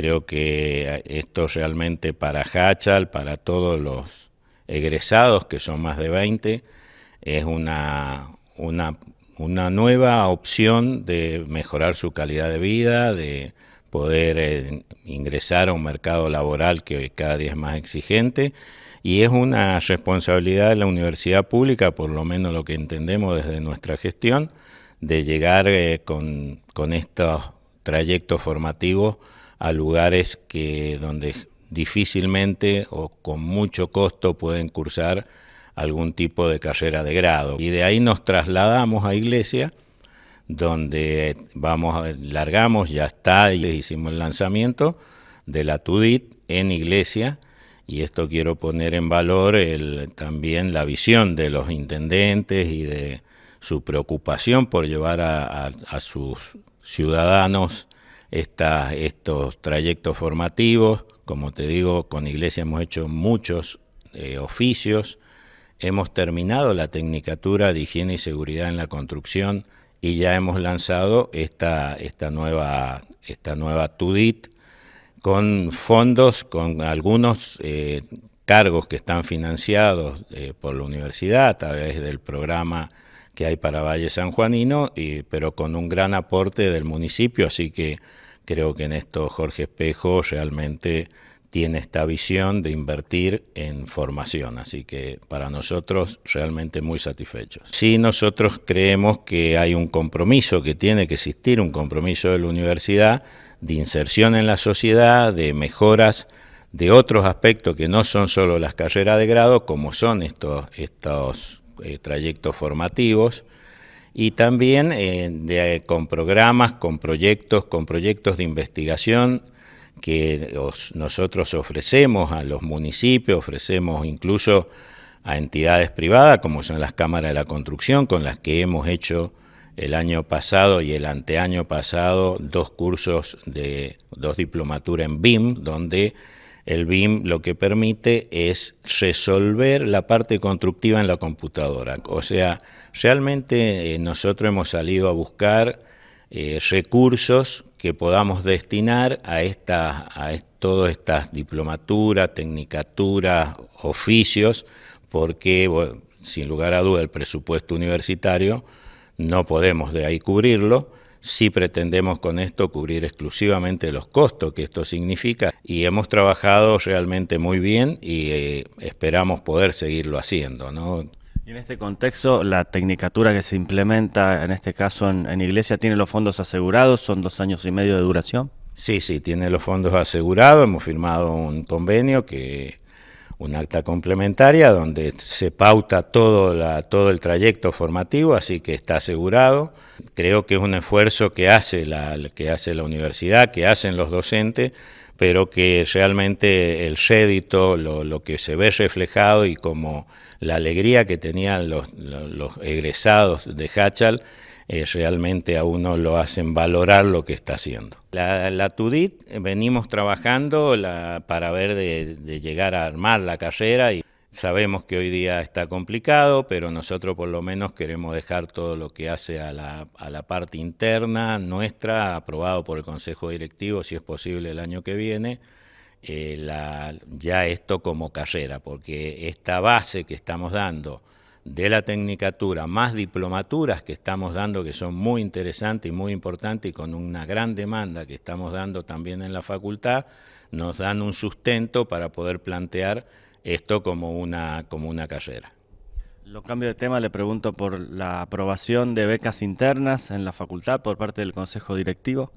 Creo que esto realmente para Hachal, para todos los egresados, que son más de 20, es una, nueva opción de mejorar su calidad de vida, de poder eh, ingresar a un mercado laboral que hoy cada día es más exigente y es una responsabilidad de la universidad pública, por lo menos lo que entendemos desde nuestra gestión, de llegar eh, con, con, estos trayectos formativos a lugares que donde difícilmente o con mucho costo pueden cursar algún tipo de carrera de grado. Y de ahí nos trasladamos a Iglesia, donde vamos, largamos, ya está, y hicimos el lanzamiento de la TUDIT en Iglesia. Y esto quiero poner en valor también la visión de los intendentes y de su preocupación por llevar a sus ciudadanos estos trayectos formativos. Como te digo, con Iglesia hemos hecho muchos eh, oficios. Hemos terminado la Tecnicatura de Higiene y Seguridad en la Construcción y ya hemos lanzado esta, esta, nueva, TUDIT con fondos, con algunos eh, cargos que están financiados eh, por la universidad a través del programa que hay para Valle San Juanino, y, pero con un gran aporte del municipio, así que creo que en esto Jorge Espejo realmente tiene esta visión de invertir en formación, así que para nosotros realmente muy satisfechos. Sí, nosotros creemos que hay un compromiso, que tiene que existir un compromiso de la universidad de inserción en la sociedad, de mejoras de otros aspectos que no son solo las carreras de grado, como son estos, estos eh, trayectos formativos y también eh, con programas, con proyectos, con proyectos de investigación que nosotros ofrecemos a los municipios, ofrecemos incluso a entidades privadas como son las cámaras de la construcción con las que hemos hecho el año pasado y el anteaño pasado dos cursos de dos diplomaturas en BIM donde el BIM lo que permite es resolver la parte constructiva en la computadora. O sea, realmente eh, nosotros hemos salido a buscar eh, recursos que podamos destinar a, esta, a todas estas diplomaturas, tecnicaturas, oficios, porque sin lugar a duda el presupuesto universitario no podemos de ahí cubrirlo Sí pretendemos con esto cubrir exclusivamente los costos que esto significa y hemos trabajado realmente muy bien y eh, esperamos poder seguirlo haciendo. ¿no? Y en este contexto, la tecnicatura que se implementa, en este caso en, en Iglesia, tiene los fondos asegurados, son dos años y medio de duración. Sí, sí, tiene los fondos asegurados, hemos firmado un convenio que un acta complementaria donde se pauta todo, todo el trayecto formativo, así que está asegurado. Creo que es un esfuerzo que hace la, que hace la universidad, que hacen los docentes pero que realmente el sédito, lo, que se ve reflejado y como la alegría que tenían los, egresados de Hachal, eh, realmente a uno lo hacen valorar lo que está haciendo. La, TUDIT venimos trabajando la, para ver de, de llegar a armar la carrera y Sabemos que hoy día está complicado, pero nosotros por lo menos queremos dejar todo lo que hace a la, parte interna nuestra, aprobado por el Consejo Directivo, si es posible el año que viene, eh, ya esto como carrera, porque esta base que estamos dando de la tecnicatura, más diplomaturas que estamos dando, que son muy interesantes y muy importantes, y con una gran demanda que estamos dando también en la facultad, nos dan un sustento para poder plantear esto como una, como una carrera. Lo cambio de tema, le pregunto por la aprobación de becas internas en la facultad por parte del Consejo Directivo.